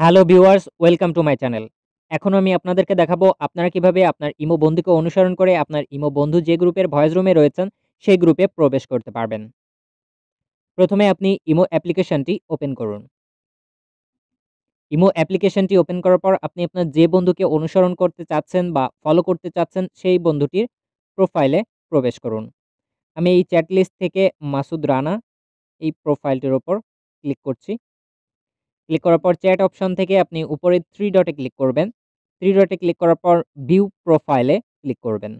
hello viewers welcome to my channel এখন আমি আপনাদেরকে দেখাবো আপনারা কিভাবে আপনার ইমো বন্ধুকে অনুসরণ করে আপনার ইমো বন্ধু যে গ্রুপের ভয়েস রুমে রয়েছেন সেই গ্রুপে প্রবেশ করতে পারবেন প্রথমে আপনি ইমো অ্যাপ্লিকেশনটি ওপেন করুন ইমো অ্যাপ্লিকেশনটি ওপেন করার পর আপনি আপনার যে বন্ধুকে অনুসরণ করতে চাচ্ছেন বা ফলো করতে চাচ্ছেন সেই বন্ধুটির প্রোফাইলে প্রবেশ করুন আমি এই চ্যাট লিস্ট থেকে মাসুদ রানা এই প্রোফাইলটির ওপর ক্লিক করছি ক্লিক করার পর চ্যাট অপশন থেকে আপনি উপরে থ্রি ডটে ক্লিক করবেন থ্রি ডটে ক্লিক করার পর ভিউ প্রোফাইলে ক্লিক করবেন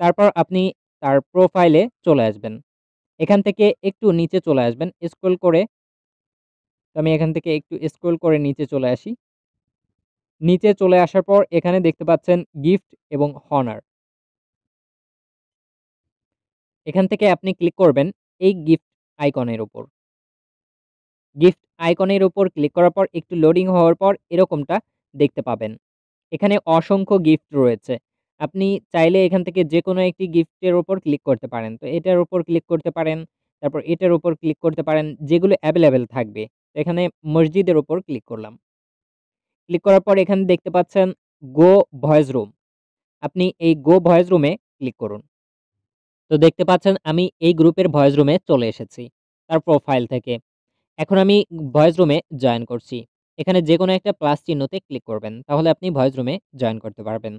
তারপর আপনি তার প্রোফাইলে চলে আসবেন এখান থেকে একটু নিচে চলে আসবেন স্ক্রল করে আমি এখান থেকে একটু স্ক্রল করে নিচে চলে আসি নিচে চলে আসার পর এখানে দেখতে পাচ্ছেন গিফট এবং হনার এখান থেকে আপনি ক্লিক করবেন এই গিফট আইকনের উপর গিফট আইকনের ওপর ক্লিক করার পর একটু লোডিং হওয়ার পর এরকমটা দেখতে পাবেন এখানে অসংখ্য গিফট রয়েছে আপনি চাইলে এখান থেকে যে কোনো একটি গিফটের ওপর ক্লিক করতে পারেন তো এটার ওপর ক্লিক করতে পারেন তারপর এটার ওপর ক্লিক করতে পারেন যেগুলো অ্যাভেলেবেল থাকবে এখানে মসজিদের ওপর ক্লিক করলাম ক্লিক করার পর এখানে দেখতে পাচ্ছেন গো ভয়েস রুম আপনি এই গো ভয়েস রুমে ক্লিক করুন তো দেখতে পাচ্ছেন আমি এই গ্রুপের ভয়েস রুমে চলে এসেছি তার প্রোফাইল থেকে এখন আমি ভয়েস রুমে জয়েন করছি এখানে যে কোনো একটা প্লাস চিহ্নতে ক্লিক করবেন তাহলে আপনি ভয়েস রুমে জয়েন করতে পারবেন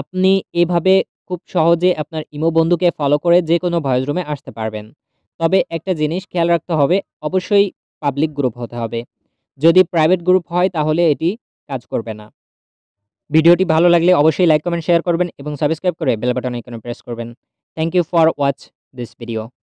আপনি এভাবে খুব সহজে আপনার ইমো বন্ধুকে ফলো করে যে কোনো ভয়েস রুমে আসতে পারবেন তবে একটা জিনিস খেয়াল রাখতে হবে অবশ্যই পাবলিক গ্রুপ হতে হবে যদি প্রাইভেট গ্রুপ হয় তাহলে এটি কাজ করবে না ভিডিওটি ভালো লাগলে অবশ্যই লাইক কমেন্ট শেয়ার করবেন এবং সাবস্ক্রাইব করে বেল বাটন আইকনে প্রেস করবেন thank you for watch this video